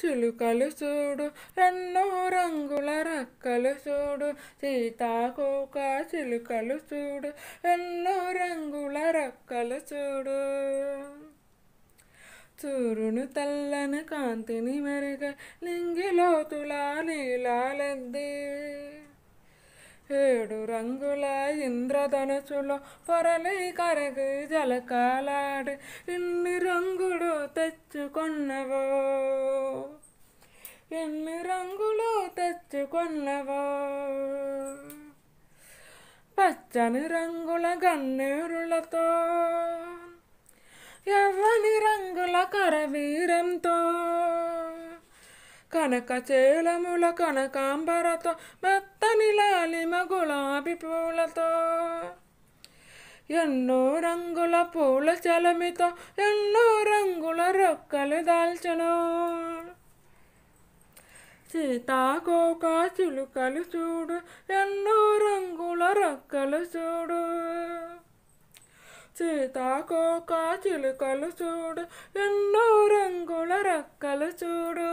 చిలుకలు చూడు ఎన్నో రంగుల రక్కలు చూడు చిలుకలు చూడు ఎన్నో రంగుల రక్కలు చూడు చూరును తెల్లని కాంతిని మెరుగ లింగిలోతులా నీలాలెద్దే ఏడు రంగుల ఇంద్రధనుసులో పొరలై కరగు జలకాలాడు ఇన్ని రంగులు తెచ్చుకొన్నవో ఎన్ని రంగులు తెచ్చుకొన్నవో పచ్చని రంగుల గన్నేరులతో ఎవని రంగుల కరవీరంతో కనక చేలముల కనకాంబరతో మెత్తని లాలిమ గులాబీ పూలతో ఎన్నో రంగుల పూల చలమితో ఎన్నో రంగుల రొక్కలు దాల్చను సీతాకోకా చిలుకలు చూడు ఎన్నో రంగుల రొక్కలు చూడు సీతాకోకా చిలుకలు చూడు ఎన్నో రంగుల రొక్కలు చూడు